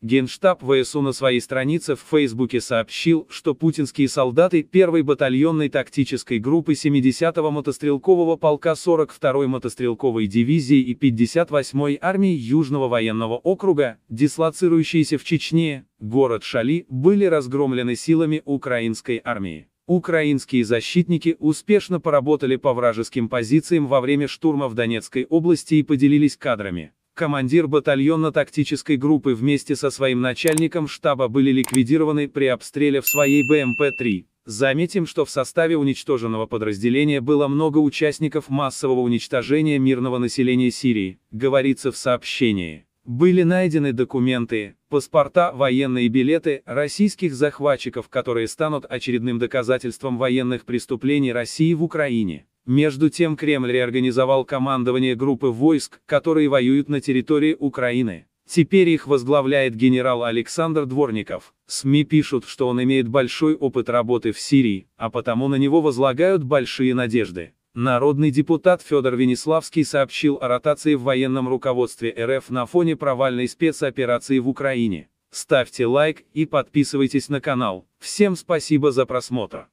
Генштаб ВСУ на своей странице в Фейсбуке сообщил, что путинские солдаты 1-й батальонной тактической группы 70-го мотострелкового полка 42-й мотострелковой дивизии и 58-й армии Южного военного округа, дислоцирующиеся в Чечне, город Шали, были разгромлены силами украинской армии. Украинские защитники успешно поработали по вражеским позициям во время штурма в Донецкой области и поделились кадрами командир батальона тактической группы вместе со своим начальником штаба были ликвидированы при обстреле в своей БМП-3. Заметим, что в составе уничтоженного подразделения было много участников массового уничтожения мирного населения Сирии, говорится в сообщении. Были найдены документы, паспорта, военные билеты российских захватчиков, которые станут очередным доказательством военных преступлений России в Украине. Между тем Кремль реорганизовал командование группы войск, которые воюют на территории Украины. Теперь их возглавляет генерал Александр Дворников. СМИ пишут, что он имеет большой опыт работы в Сирии, а потому на него возлагают большие надежды. Народный депутат Федор Венеславский сообщил о ротации в военном руководстве РФ на фоне провальной спецоперации в Украине. Ставьте лайк и подписывайтесь на канал. Всем спасибо за просмотр.